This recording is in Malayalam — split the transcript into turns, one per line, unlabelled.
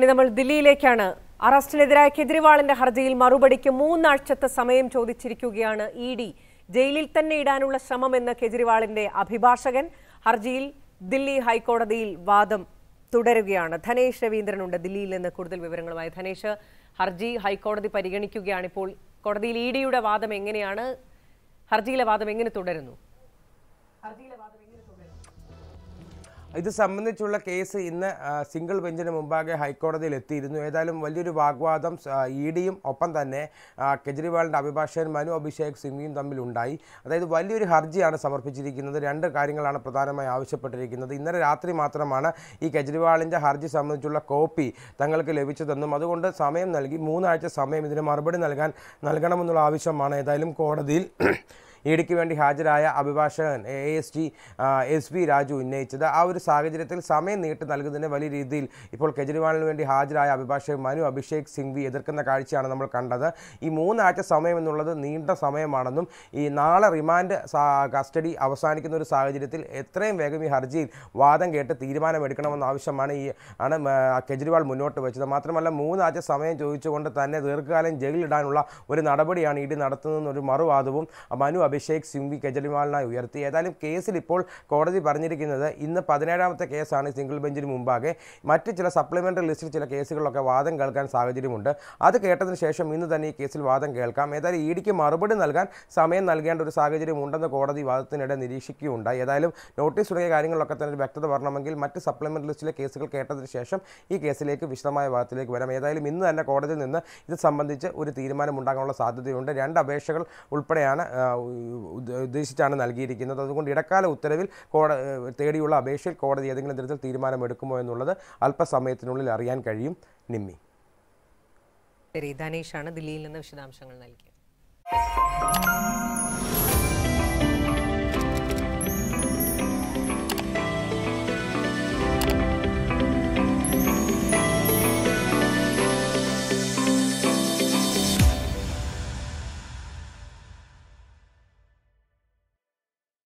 ഇനി നമ്മൾ ദില്ലിയിലേക്കാണ് അറസ്റ്റിനെതിരായ കെജ്രിവാളിന്റെ ഹർജിയിൽ മറുപടിക്ക് മൂന്നാഴ്ചത്തെ സമയം ചോദിച്ചിരിക്കുകയാണ് ഇ ഡി ജയിലിൽ തന്നെ ഇടാനുള്ള ശ്രമമെന്ന് കെജ്രിവാളിന്റെ അഭിഭാഷകൻ ഹർജിയിൽ ദില്ലി ഹൈക്കോടതിയിൽ വാദം തുടരുകയാണ് ധനേഷ് രവീന്ദ്രനുണ്ട് ദില്ലിയിൽ നിന്ന് കൂടുതൽ വിവരങ്ങളുമായി ധനേഷ് ഹർജി ഹൈക്കോടതി പരിഗണിക്കുകയാണ് ഇപ്പോൾ കോടതിയിൽ ഇ ഡിയുടെ വാദം എങ്ങനെയാണ് ഹർജിയിലെ വാദം എങ്ങനെ തുടരുന്നു ഹർജിയിലെ വാദം
ഇത് സംബന്ധിച്ചുള്ള കേസ് ഇന്ന് സിംഗിൾ ബെഞ്ചിന് മുമ്പാകെ ഹൈക്കോടതിയിൽ എത്തിയിരുന്നു ഏതായാലും വലിയൊരു വാഗ്വാദം ഇ ഡിയും ഒപ്പം തന്നെ കെജ്രിവാളിൻ്റെ അഭിഭാഷകൻ മനു അഭിഷേക് സിംഗിയും തമ്മിലുണ്ടായി അതായത് വലിയൊരു ഹർജിയാണ് സമർപ്പിച്ചിരിക്കുന്നത് രണ്ട് കാര്യങ്ങളാണ് പ്രധാനമായി ആവശ്യപ്പെട്ടിരിക്കുന്നത് ഇന്നലെ രാത്രി മാത്രമാണ് ഈ കെജ്രിവാളിൻ്റെ ഹർജി സംബന്ധിച്ചുള്ള കോപ്പി തങ്ങൾക്ക് ലഭിച്ചതെന്നും അതുകൊണ്ട് സമയം നൽകി മൂന്നാഴ്ച സമയം ഇതിന് മറുപടി നൽകാൻ നൽകണമെന്നുള്ള ആവശ്യമാണ് ഏതായാലും കോടതിയിൽ ഇഡിക്ക് വേണ്ടി ഹാജരായ അഭിഭാഷകൻ A S T S V Raju ഉന്നയിച്ചത് ആ ഒരു സാഹചര്യത്തിൽ സമയം നീട്ടി നൽകുന്നതിന് വലിയ രീതിയിൽ ഇപ്പോൾ കെജ്രിവാളിന് വേണ്ടി ഹാജരായ അഭിഭാഷകൻ മനു അഭിഷേക് സിംഗ്വി എതിർക്കുന്ന കാഴ്ചയാണ് നമ്മൾ കണ്ടത് ഈ മൂന്നാഴ്ച സമയം എന്നുള്ളത് നീണ്ട സമയമാണെന്നും ഈ നാളെ റിമാൻഡ് കസ്റ്റഡി അവസാനിക്കുന്ന ഒരു സാഹചര്യത്തിൽ എത്രയും വേഗം ഈ ഹർജിയിൽ വാദം കേട്ട് തീരുമാനമെടുക്കണമെന്ന ആവശ്യമാണ് ഈ ആണ് കെജ്രിവാൾ മുന്നോട്ട് വെച്ചത് മാത്രമല്ല മൂന്നാഴ്ച സമയം ചോദിച്ചുകൊണ്ട് തന്നെ ദീർഘകാലം ജയിലിടാനുള്ള ഒരു നടപടിയാണ് ഇ ഡി നടത്തുന്നതെന്നൊരു മറുവാദവും മനു അഭിഷേക് സിംഗ്വി കെജ്രിവാളിനായി ഉയർത്തി ഏതായാലും കേസിൽ ഇപ്പോൾ കോടതി പറഞ്ഞിരിക്കുന്നത് ഇന്ന് പതിനേഴാമത്തെ കേസാണ് സിംഗിൾ ബെഞ്ചിന് മുമ്പാകെ മറ്റ് ചില സപ്ലിമെൻ്ററി ലിസ്റ്റിൽ ചില കേസുകളിലൊക്കെ വാദം കേൾക്കാൻ സാഹചര്യമുണ്ട് അത് കേട്ടതിന് ശേഷം ഇന്ന് തന്നെ ഈ കേസിൽ വാദം കേൾക്കാം ഏതായാലും ഇഡിക്ക് മറുപടി നൽകാൻ സമയം നൽകേണ്ട ഒരു സാഹചര്യം ഉണ്ടെന്ന് കോടതി വാദത്തിനിടെ നിരീക്ഷിക്കുകയുണ്ടായി ഏതായാലും നോട്ടീസ് തുടങ്ങിയ കാര്യങ്ങളൊക്കെ തന്നെ വ്യക്തത വരണമെങ്കിൽ മറ്റ് സപ്ലിമെൻ്ററി ലിസ്റ്റിലെ കേസുകൾ കേട്ടതിന് ശേഷം ഈ കേസിലേക്ക് വിശദമായ വാദത്തിലേക്ക് വരാം ഏതായാലും ഇന്ന് തന്നെ കോടതിയിൽ നിന്ന് ഇത് സംബന്ധിച്ച് ഒരു തീരുമാനമുണ്ടാകാനുള്ള സാധ്യതയുണ്ട് രണ്ട് അപേക്ഷകൾ ഉൾപ്പെടെയാണ് ഉദ്ദേശിച്ചാണ് നൽകിയിരിക്കുന്നത് അതുകൊണ്ട് ഇടക്കാല ഉത്തരവിൽ കോടതി തേടിയുള്ള അപേക്ഷയിൽ കോടതി ഏതെങ്കിലും തരത്തിൽ തീരുമാനമെടുക്കുമോ എന്നുള്ളത് അല്പസമയത്തിനുള്ളിൽ അറിയാൻ കഴിയും നിമ്മി
ശരി ദില്ലിയിൽ നിന്ന് വിശദാംശങ്ങൾ നൽകിയത്